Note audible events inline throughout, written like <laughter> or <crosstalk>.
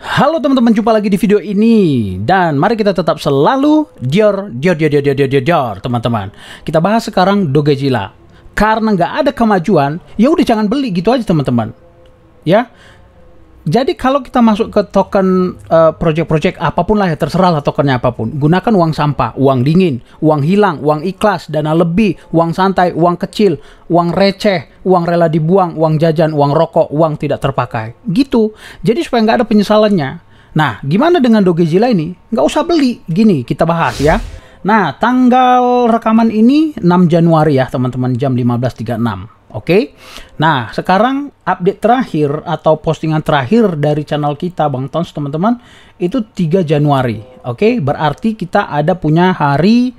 Halo teman-teman, jumpa lagi di video ini dan mari kita tetap selalu dior dior dior dior dior dior, dior, dior teman-teman. Kita bahas sekarang Dogejila. Karena nggak ada kemajuan, ya udah jangan beli gitu aja teman-teman. Ya, jadi kalau kita masuk ke token uh, eh, project-project apapun lah ya terserah lah tokennya apapun. Gunakan uang sampah, uang dingin, uang hilang, uang ikhlas, dana lebih, uang santai, uang kecil, uang receh, uang rela dibuang, uang jajan, uang rokok, uang tidak terpakai. Gitu. Jadi supaya nggak ada penyesalannya. Nah, gimana dengan Dogezilla ini? Nggak usah beli. Gini, kita bahas ya. Nah, tanggal rekaman ini 6 Januari ya, teman-teman, jam 15.36. Oke. Okay? Nah, sekarang update terakhir atau postingan terakhir dari channel kita Bang Tons teman-teman itu 3 Januari. Oke, okay? berarti kita ada punya hari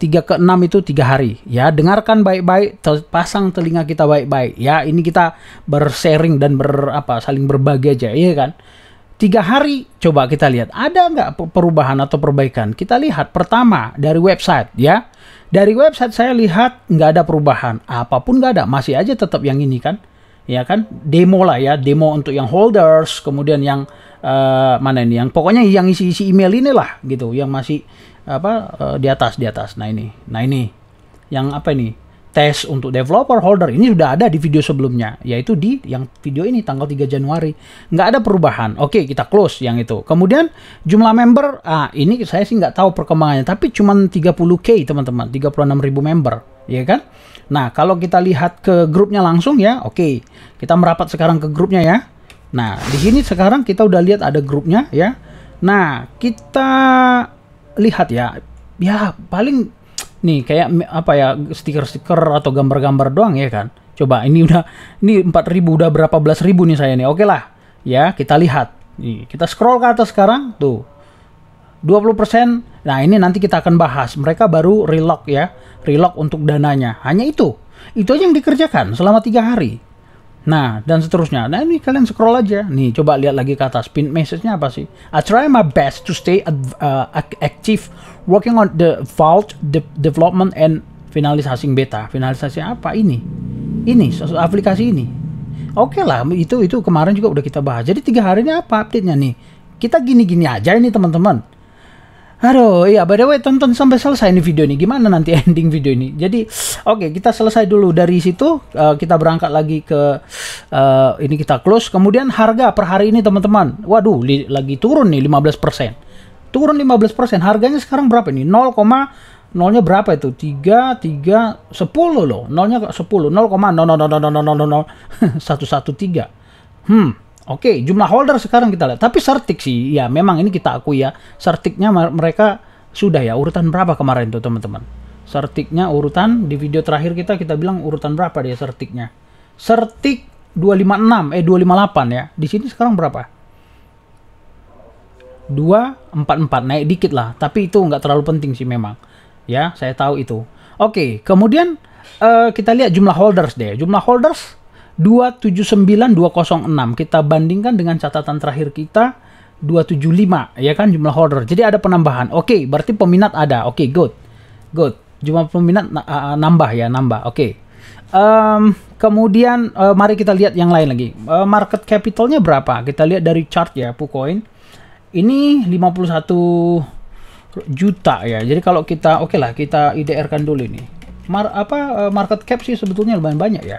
3 ke 6 itu tiga hari ya dengarkan baik-baik pasang telinga kita baik-baik ya ini kita bersharing dan ber apa saling berbagi aja iya kan tiga hari coba kita lihat ada nggak perubahan atau perbaikan kita lihat pertama dari website ya dari website saya lihat nggak ada perubahan, apapun nggak ada, masih aja tetap yang ini kan, ya kan? Demo lah ya, demo untuk yang holders, kemudian yang uh, mana ini, yang pokoknya yang isi-isi email lah gitu, yang masih apa uh, di atas di atas. Nah ini, nah ini, yang apa ini? tes untuk developer holder ini sudah ada di video sebelumnya yaitu di yang video ini tanggal 3 Januari nggak ada perubahan oke kita close yang itu kemudian jumlah member ah ini saya sih nggak tahu perkembangannya tapi cuma 30k teman-teman 36.000 member ya kan nah kalau kita lihat ke grupnya langsung ya oke kita merapat sekarang ke grupnya ya nah di sini sekarang kita udah lihat ada grupnya ya nah kita lihat ya ya paling nih kayak apa ya stiker-stiker atau gambar-gambar doang ya kan coba ini udah ini 4000 udah berapa belas ribu nih saya nih oke lah ya kita lihat nih, kita scroll ke atas sekarang tuh 20% nah ini nanti kita akan bahas mereka baru relock ya relock untuk dananya hanya itu itu aja yang dikerjakan selama tiga hari Nah, dan seterusnya. Nah, ini kalian scroll aja. Nih, coba lihat lagi ke atas. Pin message-nya apa sih? I try my best to stay uh, active working on the vault de development and finalisasi beta. Finalisasi apa ini? Ini aplikasi ini. Oke okay lah, itu itu kemarin juga udah kita bahas. Jadi tiga hari ini apa update-nya nih? Kita gini-gini aja ini teman-teman. Aduh, iya by the way tonton sampai selesai ini video ini. Gimana nanti ending video ini? Jadi, oke, okay, kita selesai dulu dari situ uh, kita berangkat lagi ke uh, ini kita close. Kemudian harga per hari ini teman-teman. Waduh, li lagi turun nih 15%. Turun 15%. Harganya sekarang berapa ini? 0, nolnya berapa itu? 3 3 10 loh. Nolnya 10. 0, 0, 0, 0, 0, 0, 0, 0, 0, 0, 0, 0, 0, 0, 0, 0, 0, 0, 0, 0, 0, 0, 0, 0, 0, 0, 0, 0, 0, 0, 0, 0, 0, 0, 0, 0, 0, 0, 0, 0, 0, 0, 0, 0, 0, 0, 0, 0, 0, 0, 0, 0, 0, 0, 0, 0, 0, 0, 0, 0, 0, 0, 0, 0, 0, 0, 0, 0, 0, 0, 0, 0, 0, 0, 0, 0, 0, 0, 0, 0, 0, 0, 0, 0, 0, 0, 0, 0, 0, 0, 0, 0, 0, 0, 0, 0, 0, 0, 0, 0, 0, 0, 0, 0, 0, 0, 0, 0, 0, 0, 0, 0, 0, 0, 0, 0, 0, 0, 0, 0, 0, 0, 0, 0, 0 Oke, okay, jumlah holder sekarang kita lihat. Tapi Sertik sih, ya memang ini kita akui ya. Sertiknya mereka sudah ya urutan berapa kemarin tuh teman-teman. Sertiknya urutan di video terakhir kita kita bilang urutan berapa dia Sertiknya. Sertik 256 eh 258 ya. Di sini sekarang berapa? 244 naik dikit lah, tapi itu nggak terlalu penting sih memang. Ya, saya tahu itu. Oke, okay, kemudian uh, kita lihat jumlah holders deh. Jumlah holders 279206 kita bandingkan dengan catatan terakhir kita 275 ya kan jumlah order. Jadi ada penambahan. Oke, okay, berarti peminat ada. Oke, okay, good. Good. Jumlah peminat uh, nambah ya, nambah. Oke. Okay. Um, kemudian uh, mari kita lihat yang lain lagi. Uh, market capitalnya berapa? Kita lihat dari chart ya, Pucoin. Ini 51 juta ya. Jadi kalau kita oke okay lah kita IDR-kan dulu ini. Mar apa uh, market cap sih sebetulnya lumayan banyak ya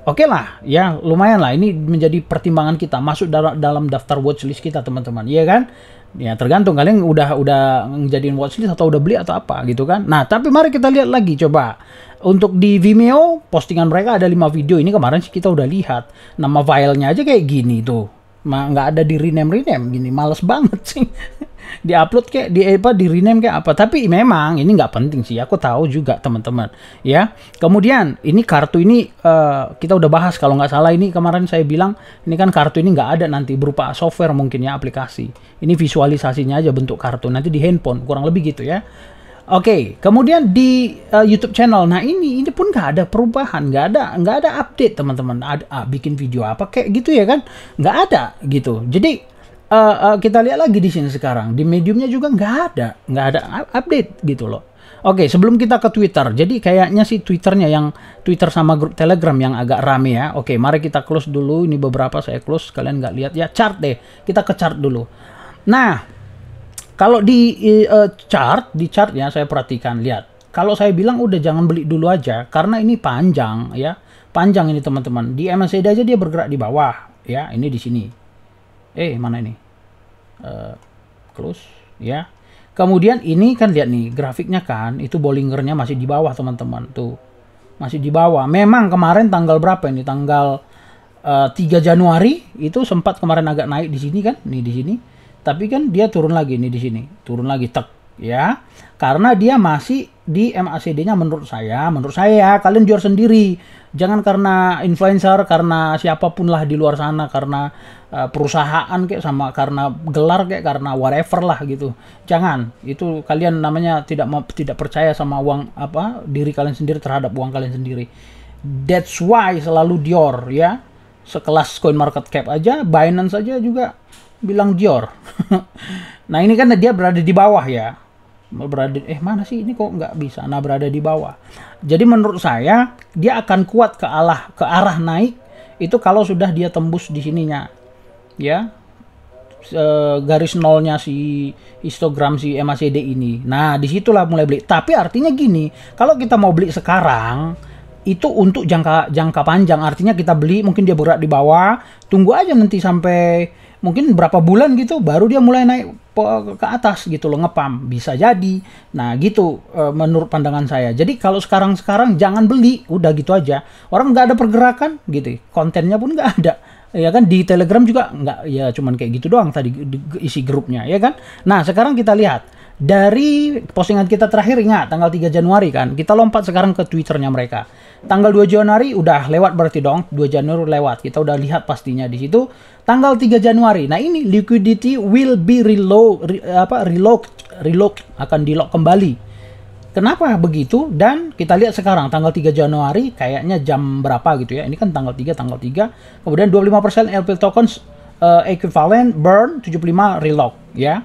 Oke okay lah, ya lumayan lah. Ini menjadi pertimbangan kita masuk dalam dalam daftar watchlist kita teman-teman, ya kan? Ya tergantung kalian udah udah ngejadiin watchlist atau udah beli atau apa gitu kan. Nah tapi mari kita lihat lagi coba untuk di Vimeo postingan mereka ada lima video ini kemarin sih kita udah lihat nama filenya aja kayak gini tuh nggak ada di rename rename gini, males banget sih. <laughs> di upload kayak di eh, apa di rename kayak apa. Tapi memang ini nggak penting sih. Aku tahu juga teman-teman. Ya. Kemudian ini kartu ini uh, kita udah bahas kalau nggak salah ini kemarin saya bilang ini kan kartu ini nggak ada nanti berupa software mungkin ya aplikasi. Ini visualisasinya aja bentuk kartu nanti di handphone kurang lebih gitu ya. Oke, okay, kemudian di uh, YouTube channel. Nah ini ini pun nggak ada perubahan, nggak ada nggak ada update teman-teman. Ada ah, bikin video apa kayak gitu ya kan? Nggak ada gitu. Jadi uh, uh, kita lihat lagi di sini sekarang di mediumnya juga nggak ada nggak ada update gitu loh. Oke, okay, sebelum kita ke Twitter, jadi kayaknya sih Twitternya yang Twitter sama grup Telegram yang agak rame ya. Oke, okay, mari kita close dulu. Ini beberapa saya close, kalian nggak lihat ya. Chart deh, kita ke chart dulu. Nah, kalau di uh, chart, di chart ya saya perhatikan lihat. Kalau saya bilang udah jangan beli dulu aja karena ini panjang ya. Panjang ini teman-teman. Di MACD aja dia bergerak di bawah ya. Ini di sini. Eh, mana ini? Uh, close ya. Kemudian ini kan lihat nih grafiknya kan itu Bollingernya masih di bawah teman-teman tuh. Masih di bawah. Memang kemarin tanggal berapa ini? Tanggal uh, e, 3 Januari itu sempat kemarin agak naik di sini kan. Nih di sini tapi kan dia turun lagi nih di sini, turun lagi tek ya. Karena dia masih di MACD-nya menurut saya, menurut saya kalian jual sendiri. Jangan karena influencer, karena siapapun lah di luar sana, karena uh, perusahaan kayak sama karena gelar kayak karena whatever lah gitu. Jangan. Itu kalian namanya tidak tidak percaya sama uang apa diri kalian sendiri terhadap uang kalian sendiri. That's why selalu Dior ya sekelas coin market cap aja, Binance saja juga bilang Dior. <laughs> nah ini kan dia berada di bawah ya. Berada eh mana sih ini kok nggak bisa. Nah berada di bawah. Jadi menurut saya dia akan kuat ke arah ke arah naik itu kalau sudah dia tembus di sininya. Ya. E, garis nolnya si histogram si MACD ini. Nah, disitulah mulai beli. Tapi artinya gini, kalau kita mau beli sekarang, itu untuk jangka jangka panjang artinya kita beli mungkin dia bergerak di bawah tunggu aja nanti sampai mungkin berapa bulan gitu baru dia mulai naik ke atas gitu loh ngepam bisa jadi nah gitu e, menurut pandangan saya jadi kalau sekarang sekarang jangan beli udah gitu aja orang nggak ada pergerakan gitu kontennya pun nggak ada ya kan di telegram juga nggak ya cuman kayak gitu doang tadi isi grupnya ya kan nah sekarang kita lihat dari postingan kita terakhir ingat tanggal 3 Januari kan. Kita lompat sekarang ke Twitternya mereka. Tanggal 2 Januari udah lewat berarti dong. 2 Januari lewat. Kita udah lihat pastinya di situ. Tanggal 3 Januari. Nah, ini liquidity will be reload re, apa relock relock akan dilock kembali. Kenapa begitu? Dan kita lihat sekarang tanggal 3 Januari kayaknya jam berapa gitu ya. Ini kan tanggal 3 tanggal 3. Kemudian 25% LP tokens uh, equivalent burn 75 relock ya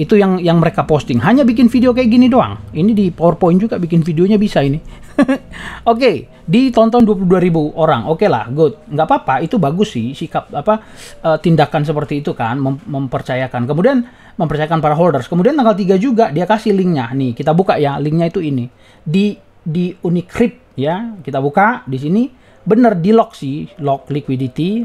itu yang yang mereka posting hanya bikin video kayak gini doang ini di powerpoint juga bikin videonya bisa ini <laughs> oke okay, ditonton 22.000 orang oke okay lah good nggak apa-apa itu bagus sih sikap apa uh, tindakan seperti itu kan mem mempercayakan kemudian mempercayakan para holders kemudian tanggal 3 juga dia kasih linknya nih kita buka ya linknya itu ini di di Unicrypt ya kita buka di sini bener di lock sih lock liquidity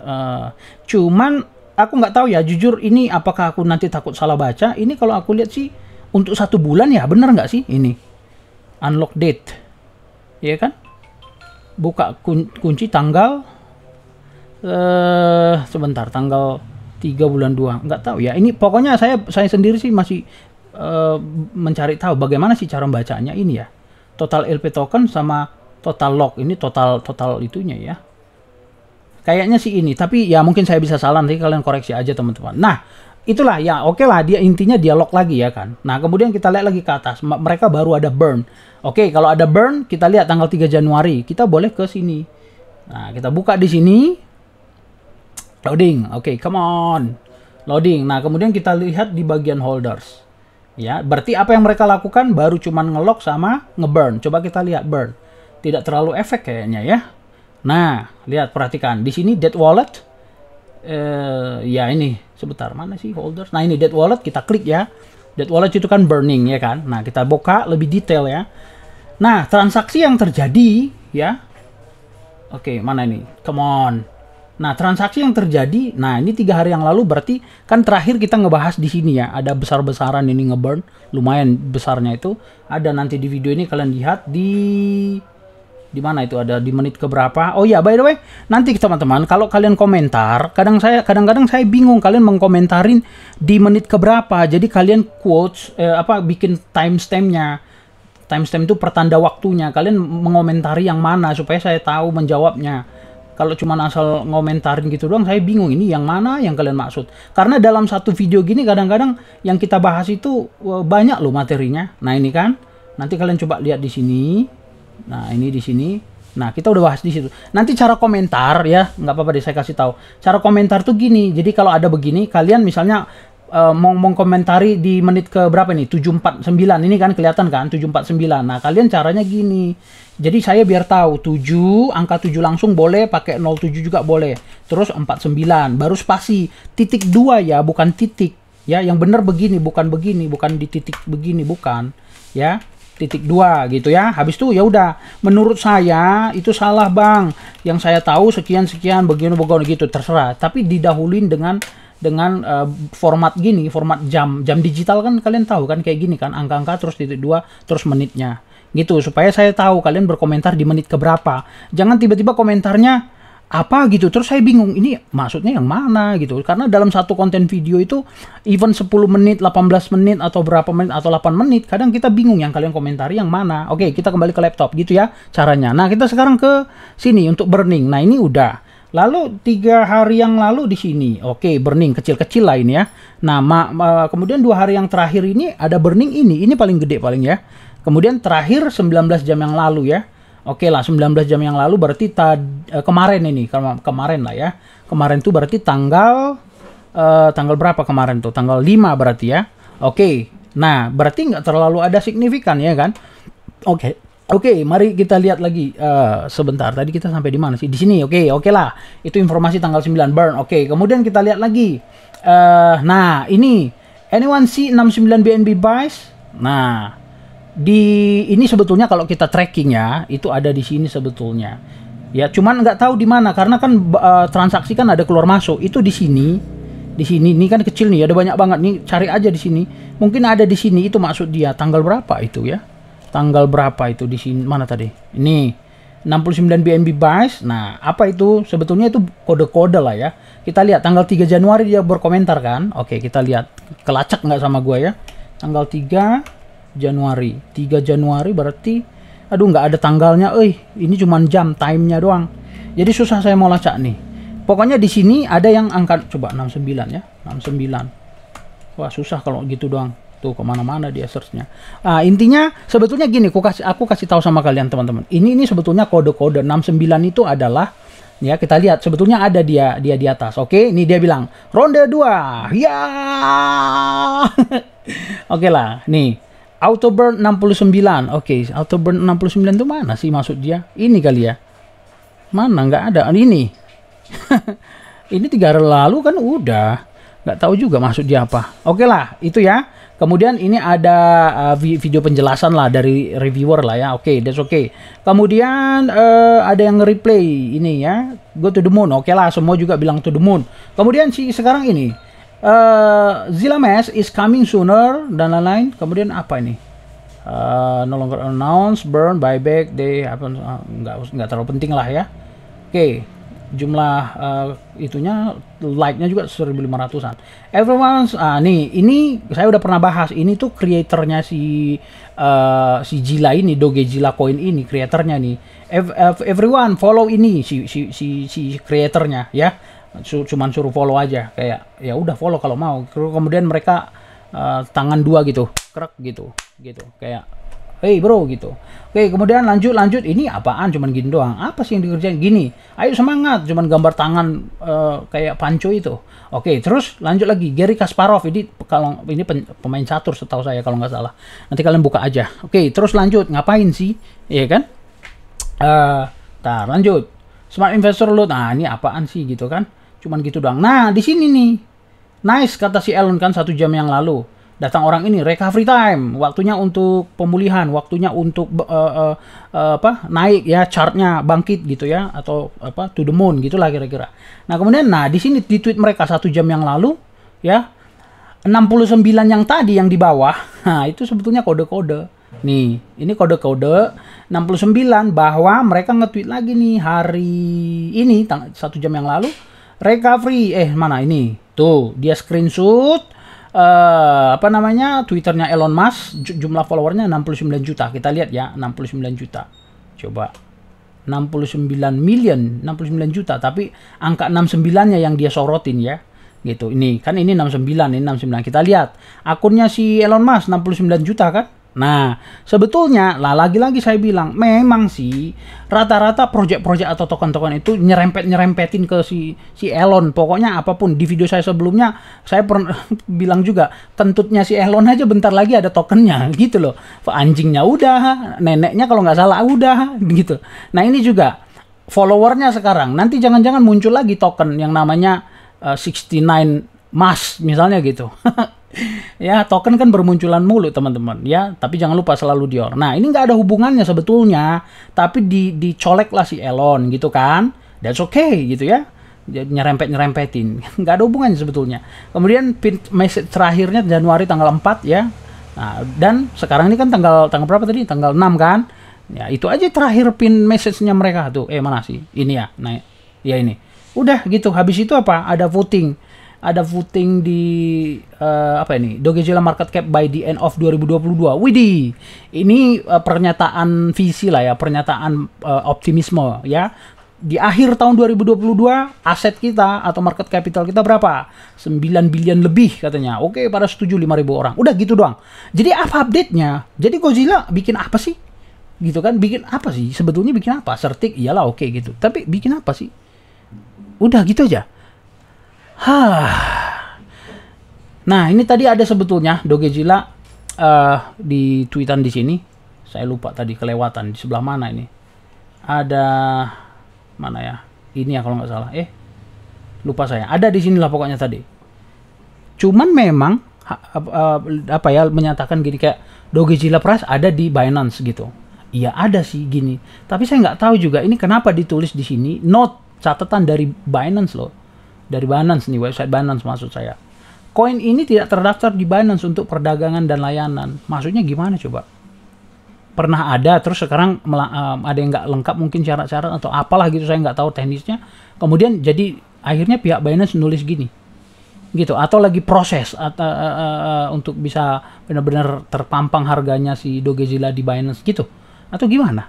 uh, cuman aku nggak tahu ya jujur ini apakah aku nanti takut salah baca ini kalau aku lihat sih untuk satu bulan ya bener nggak sih ini unlock date ya kan buka kun kunci tanggal uh, sebentar tanggal 3 bulan 2 nggak tahu ya ini pokoknya saya saya sendiri sih masih uh, mencari tahu bagaimana sih cara membacanya ini ya total LP token sama total lock ini total total itunya ya kayaknya sih ini tapi ya mungkin saya bisa salah nanti kalian koreksi aja teman-teman nah itulah ya oke okay lah dia intinya dialog lagi ya kan nah kemudian kita lihat lagi ke atas M mereka baru ada burn oke okay, kalau ada burn kita lihat tanggal 3 Januari kita boleh ke sini nah kita buka di sini loading oke okay, come on loading nah kemudian kita lihat di bagian holders ya berarti apa yang mereka lakukan baru cuman ngelok sama ngeburn coba kita lihat burn tidak terlalu efek kayaknya ya Nah, lihat perhatikan di sini dead wallet. Eh, ya ini sebentar mana sih holders? Nah ini dead wallet kita klik ya. Dead wallet itu kan burning ya kan. Nah kita buka lebih detail ya. Nah transaksi yang terjadi ya. Oke mana ini? Come on. Nah transaksi yang terjadi, nah ini tiga hari yang lalu berarti kan terakhir kita ngebahas di sini ya ada besar besaran ini ngeburn lumayan besarnya itu ada nanti di video ini kalian lihat di di mana itu ada di menit ke berapa. oh ya by the way nanti teman-teman kalau kalian komentar kadang saya kadang-kadang saya bingung kalian mengkomentarin di menit ke berapa. jadi kalian quotes eh, apa bikin timestampnya timestamp itu pertanda waktunya kalian mengomentari yang mana supaya saya tahu menjawabnya kalau cuma asal ngomentarin gitu doang saya bingung ini yang mana yang kalian maksud karena dalam satu video gini kadang-kadang yang kita bahas itu eh, banyak loh materinya nah ini kan nanti kalian coba lihat di sini Nah, ini di sini. Nah, kita udah bahas di situ. Nanti cara komentar ya, nggak apa-apa deh saya kasih tahu. Cara komentar tuh gini. Jadi kalau ada begini, kalian misalnya uh, mau mengkomentari di menit ke berapa nih? sembilan Ini kan kelihatan kan tujuh empat sembilan Nah, kalian caranya gini. Jadi saya biar tahu 7 angka 7 langsung boleh pakai 07 juga boleh. Terus 49 baru spasi titik 2 ya, bukan titik. Ya, yang benar begini, bukan begini, bukan di titik begini, bukan. Ya titik dua gitu ya habis itu ya udah menurut saya itu salah bang yang saya tahu sekian sekian begini begini gitu terserah tapi didahulin dengan dengan uh, format gini format jam jam digital kan kalian tahu kan kayak gini kan angka-angka terus titik dua terus menitnya gitu supaya saya tahu kalian berkomentar di menit keberapa jangan tiba-tiba komentarnya apa gitu terus saya bingung ini maksudnya yang mana gitu karena dalam satu konten video itu even 10 menit 18 menit atau berapa menit atau 8 menit kadang kita bingung yang kalian komentari yang mana oke kita kembali ke laptop gitu ya caranya nah kita sekarang ke sini untuk burning nah ini udah lalu tiga hari yang lalu di sini oke burning kecil-kecil lah ini ya nah ma ma kemudian dua hari yang terakhir ini ada burning ini ini paling gede paling ya kemudian terakhir 19 jam yang lalu ya Oke okay lah 19 jam yang lalu berarti tad, uh, eh, kemarin ini kemarin lah ya. Kemarin tuh berarti tanggal uh, tanggal berapa kemarin tuh? Tanggal 5 berarti ya. Oke. Nah, berarti nggak terlalu ada signifikan ya kan? Oke. Okay. Oke, okay, mari kita lihat lagi uh, sebentar. Tadi kita sampai di mana sih? Di sini. Oke, okay, oke okay lah. Itu informasi tanggal 9 burn. Oke, okay, kemudian kita lihat lagi. Uh, nah, ini anyone see 69 BNB buys? Nah, di ini sebetulnya kalau kita tracking ya itu ada di sini sebetulnya ya cuman nggak tahu di mana karena kan uh, transaksi kan ada keluar masuk itu di sini di sini ini kan kecil nih ada banyak banget nih cari aja di sini mungkin ada di sini itu maksud dia tanggal berapa itu ya tanggal berapa itu di sini mana tadi ini 69 BNB buys nah apa itu sebetulnya itu kode-kode lah ya kita lihat tanggal 3 Januari dia berkomentar kan oke kita lihat kelacak nggak sama gua ya tanggal 3 Januari 3 Januari berarti aduh nggak ada tanggalnya eh ini cuman jam timenya doang jadi susah saya mau lacak nih pokoknya di sini ada yang angkat coba 69 ya 69 wah susah kalau gitu doang tuh kemana-mana dia searchnya nah, intinya sebetulnya gini aku kasih aku kasih tahu sama kalian teman-teman ini ini sebetulnya kode-kode 69 itu adalah ya kita lihat sebetulnya ada dia dia di atas oke ini dia bilang ronde 2 ya <laughs> oke lah nih Autoburn 69. Oke, okay. Autoburn 69 itu mana sih maksud dia? Ini kali ya. Mana nggak ada ini. <laughs> ini tiga hari lalu kan udah. Nggak tahu juga maksud dia apa. Oke okay lah, itu ya. Kemudian ini ada uh, video penjelasan lah dari reviewer lah ya. Oke, okay, that's okay. Kemudian uh, ada yang replay ini ya. Go to the moon. Oke okay lah, semua juga bilang to the moon. Kemudian si sekarang ini uh, eh, Zilamesh is coming sooner dan lain-lain. Kemudian apa ini? Uh, no longer announce, burn, buyback, they happen, uh, nggak nggak terlalu penting lah ya. Oke, okay. jumlah uh, itunya like-nya juga 1500-an. Everyone's ah uh, nih, ini saya udah pernah bahas. Ini tuh kreatornya si uh, si Jila ini, Doge Jila coin ini, kreatornya nih. Ev everyone follow ini si si si si creatornya ya cuman suruh follow aja kayak ya udah follow kalau mau kemudian mereka uh, tangan dua gitu krek gitu gitu kayak hey bro gitu oke kemudian lanjut lanjut ini apaan cuman gini doang apa sih yang dikerjain gini ayo semangat cuman gambar tangan uh, kayak panco itu oke terus lanjut lagi Gary Kasparov ini kalau ini pen, pemain catur setahu saya kalau nggak salah nanti kalian buka aja oke terus lanjut ngapain sih ya kan eh uh, tar lanjut smart investor lo nah ini apaan sih gitu kan Cuman gitu doang. Nah, di sini nih. Nice kata si Elon kan satu jam yang lalu. Datang orang ini recovery time, waktunya untuk pemulihan, waktunya untuk uh, uh, uh, apa? naik ya chartnya bangkit gitu ya atau apa to the moon gitu gitulah kira-kira. Nah, kemudian nah di sini di tweet mereka satu jam yang lalu ya 69 yang tadi yang di bawah, <laughs> nah itu sebetulnya kode-kode. Nih, ini kode-kode 69 bahwa mereka nge-tweet lagi nih hari ini satu jam yang lalu recovery eh mana ini tuh dia screenshot uh, apa namanya twitternya Elon Musk jumlah followernya 69 juta kita lihat ya 69 juta coba 69 million 69 juta tapi angka 69 nya yang dia sorotin ya gitu ini kan ini 69 ini 69 kita lihat akunnya si Elon Musk 69 juta kan Nah, sebetulnya lah lagi-lagi saya bilang, memang sih rata-rata project-project atau token-token itu nyerempet-nyerempetin ke si si Elon. Pokoknya apapun di video saya sebelumnya saya pernah <laughs> bilang juga kentutnya si Elon aja bentar lagi ada tokennya <laughs> gitu loh. Anjingnya udah, neneknya kalau nggak salah udah <laughs> gitu. Nah, ini juga followernya sekarang. Nanti jangan-jangan muncul lagi token yang namanya uh, eh, 69 Mas misalnya gitu ya token kan bermunculan mulu teman-teman ya tapi jangan lupa selalu Dior nah ini nggak ada hubungannya sebetulnya tapi di dicolek lah si Elon gitu kan that's okay gitu ya nyerempet nyerempetin <laughs> nggak ada hubungannya sebetulnya kemudian pin message terakhirnya Januari tanggal 4 ya nah, dan sekarang ini kan tanggal tanggal berapa tadi tanggal 6 kan ya itu aja terakhir pin message-nya mereka tuh eh mana sih ini ya nah ya ini udah gitu habis itu apa ada voting ada voting di uh, apa ini Dogezilla market cap by the end of 2022. Widi ini uh, pernyataan visi lah ya, pernyataan uh, optimisme ya. Di akhir tahun 2022 aset kita atau market capital kita berapa? 9 billion lebih katanya. Oke, pada setuju 5000 orang. Udah gitu doang. Jadi apa update-nya? Jadi Godzilla bikin apa sih? Gitu kan bikin apa sih? Sebetulnya bikin apa? Sertik iyalah oke okay, gitu. Tapi bikin apa sih? Udah gitu aja Hah. Nah, ini tadi ada sebetulnya Jila uh, di tweetan di sini. Saya lupa tadi kelewatan di sebelah mana ini. Ada mana ya? Ini ya kalau nggak salah. Eh, lupa saya. Ada di sinilah pokoknya tadi. Cuman memang eh, apa ya menyatakan gini kayak Jila Price ada di Binance gitu. Iya ada sih gini. Tapi saya nggak tahu juga ini kenapa ditulis di sini. Not catatan dari Binance loh dari Binance nih website Binance maksud saya koin ini tidak terdaftar di Binance untuk perdagangan dan layanan maksudnya gimana coba pernah ada terus sekarang ada yang nggak lengkap mungkin syarat-syarat atau apalah gitu saya nggak tahu teknisnya kemudian jadi akhirnya pihak Binance nulis gini gitu atau lagi proses atau, uh, eh, uh, eh, eh, untuk bisa benar-benar terpampang harganya si Dogezilla di Binance gitu atau gimana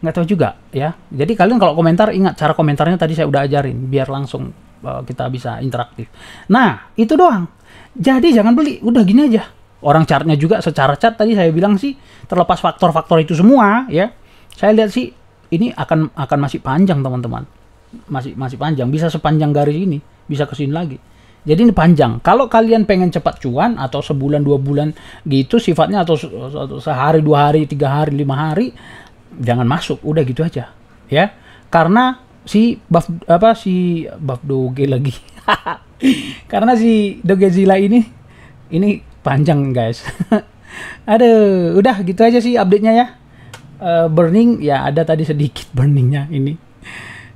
nggak tahu juga ya jadi kalian kalau komentar ingat cara komentarnya tadi saya udah ajarin biar langsung Eh, kita bisa interaktif. Nah, itu doang. Jadi jangan beli, udah gini aja. Orang chartnya juga secara chart tadi saya bilang sih terlepas faktor-faktor itu semua ya. Saya lihat sih ini akan akan masih panjang teman-teman. Masih masih panjang, bisa sepanjang garis ini, bisa ke sini lagi. Jadi ini panjang. Kalau kalian pengen cepat cuan atau sebulan dua bulan gitu sifatnya atau sehari dua hari tiga hari lima hari jangan masuk, udah gitu aja ya. Karena si Buff apa si Buff Doge lagi. <laughs> Karena si Dogezilla ini ini panjang guys. <laughs> Aduh, udah gitu aja sih update-nya ya. Uh, burning ya ada tadi sedikit burningnya ini.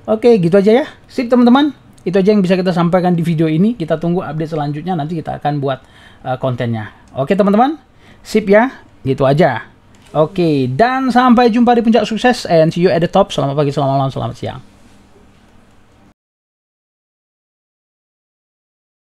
Oke, okay, gitu aja ya. Sip teman-teman. Itu aja yang bisa kita sampaikan di video ini. Kita tunggu update selanjutnya nanti kita akan buat uh, kontennya. Oke, okay, teman-teman. Sip ya. Gitu aja. Oke, okay, dan sampai jumpa di puncak sukses and see you at the top. Selamat pagi, selamat malam, selamat siang.